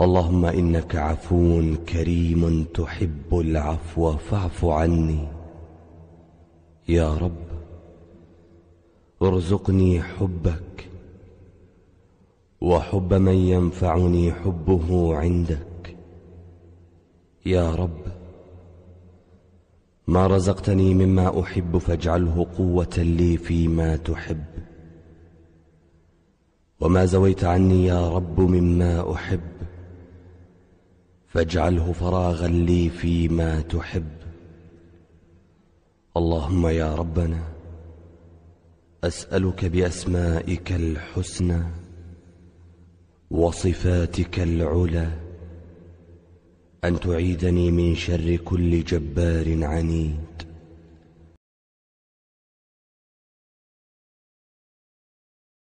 اللهم إنك عفو كريم تحب العفو فاعف عني يا رب ارزقني حبك وحب من ينفعني حبه عندك يا رب ما رزقتني مما أحب فاجعله قوة لي فيما تحب وما زويت عني يا رب مما أحب فاجعله فراغا لي فيما تحب اللهم يا ربنا أسألك بأسمائك الحسنى وصفاتك العلى أن تعيدني من شر كل جبار عنيد